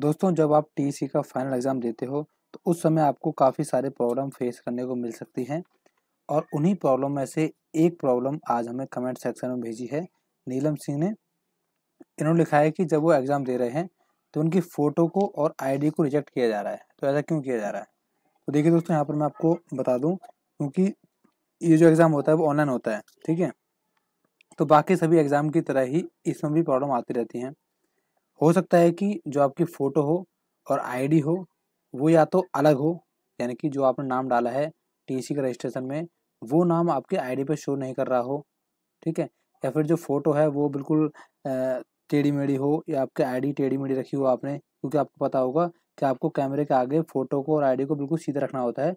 दोस्तों जब आप टी e का फाइनल एग्ज़ाम देते हो तो उस समय आपको काफ़ी सारे प्रॉब्लम फेस करने को मिल सकती हैं और उन्हीं प्रॉब्लम में से एक प्रॉब्लम आज हमें कमेंट सेक्शन में भेजी है नीलम सिंह ने इन्होंने लिखा है कि जब वो एग्ज़ाम दे रहे हैं तो उनकी फ़ोटो को और आईडी को रिजेक्ट किया जा रहा है तो ऐसा क्यों किया जा रहा है तो देखिए दोस्तों यहाँ पर मैं आपको बता दूँ क्योंकि ये जो एग्ज़ाम होता है वो ऑनलाइन होता है ठीक है तो बाकी सभी एग्ज़ाम की तरह ही इसमें भी प्रॉब्लम आती रहती हैं हो सकता है कि जो आपकी फ़ोटो हो और आईडी हो वो या तो अलग हो यानी कि जो आपने नाम डाला है टीसी के रजिस्ट्रेशन में वो नाम आपके आईडी पे शो नहीं कर रहा हो ठीक है या फिर जो फ़ोटो है वो बिल्कुल टेढ़ी मेढ़ी हो या आपके आईडी टेढ़ी मेढ़ी रखी हो आपने क्योंकि आपको पता होगा कि आपको कैमरे के आगे फ़ोटो को और आई को बिल्कुल सीधा रखना होता है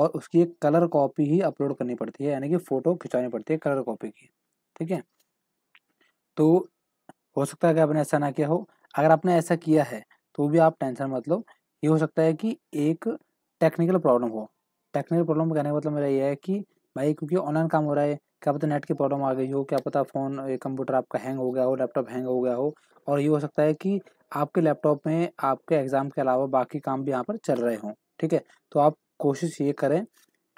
और उसकी एक कलर कॉपी ही अपलोड करनी पड़ती है यानी कि फ़ोटो खिंचानी पड़ती है कलर कॉपी की ठीक है तो हो सकता है कि आपने ऐसा ना किया हो अगर आपने ऐसा किया है तो भी आप टेंशन मतलब ये हो सकता है कि एक टेक्निकल प्रॉब्लम हो टेक्निकल प्रॉब्लम कहने का मतलब मेरा ये है कि भाई क्योंकि ऑनलाइन काम हो रहा है क्या पता नेट की प्रॉब्लम आ गई हो क्या पता फ़ोन कंप्यूटर आपका हैंग हो गया हो लैपटॉप हैंग हो गया हो और ये हो सकता है कि आपके लैपटॉप में आपके एग्ज़ाम के अलावा बाकी काम भी यहाँ पर चल रहे हों ठीक है तो आप कोशिश ये करें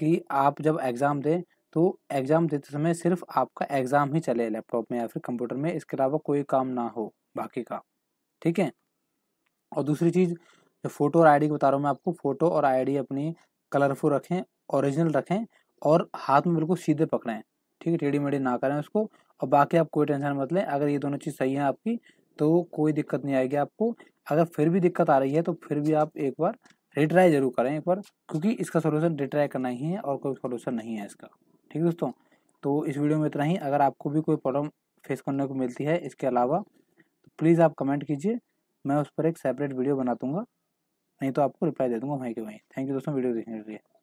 कि आप जब एग्ज़ाम दें तो एग्ज़ाम देते समय सिर्फ आपका एग्ज़ाम ही चले लैपटॉप में या फिर कंप्यूटर में इसके अलावा कोई काम ना हो बाकी का ठीक है और दूसरी चीज़ जो फोटो और आईडी को बता रहा हूँ मैं आपको फोटो और आईडी अपनी कलरफुल रखें ओरिजिनल रखें और हाथ में बिल्कुल सीधे पकड़ें ठीक है टेढ़ी मेढ़ी ना करें उसको और बाकी आप कोई टेंशन मत लें अगर ये दोनों चीज़ सही है आपकी तो कोई दिक्कत नहीं आएगी आपको अगर फिर भी दिक्कत आ रही है तो फिर भी आप एक बार रिट्राई जरूर करें एक बार क्योंकि इसका सोल्यूशन रिट्राई करना ही है और कोई सोल्यूशन नहीं है इसका ठीक है दोस्तों तो इस वीडियो में इतना ही अगर आपको भी कोई प्रॉब्लम फेस करने को मिलती है इसके अलावा प्लीज़ आप कमेंट कीजिए मैं उस पर एक सेपरेट वीडियो बना दूँगा नहीं तो आपको रिप्लाई दे दूँगा वहीं के वहीं थैंक यू दोस्तों वीडियो देखने के लिए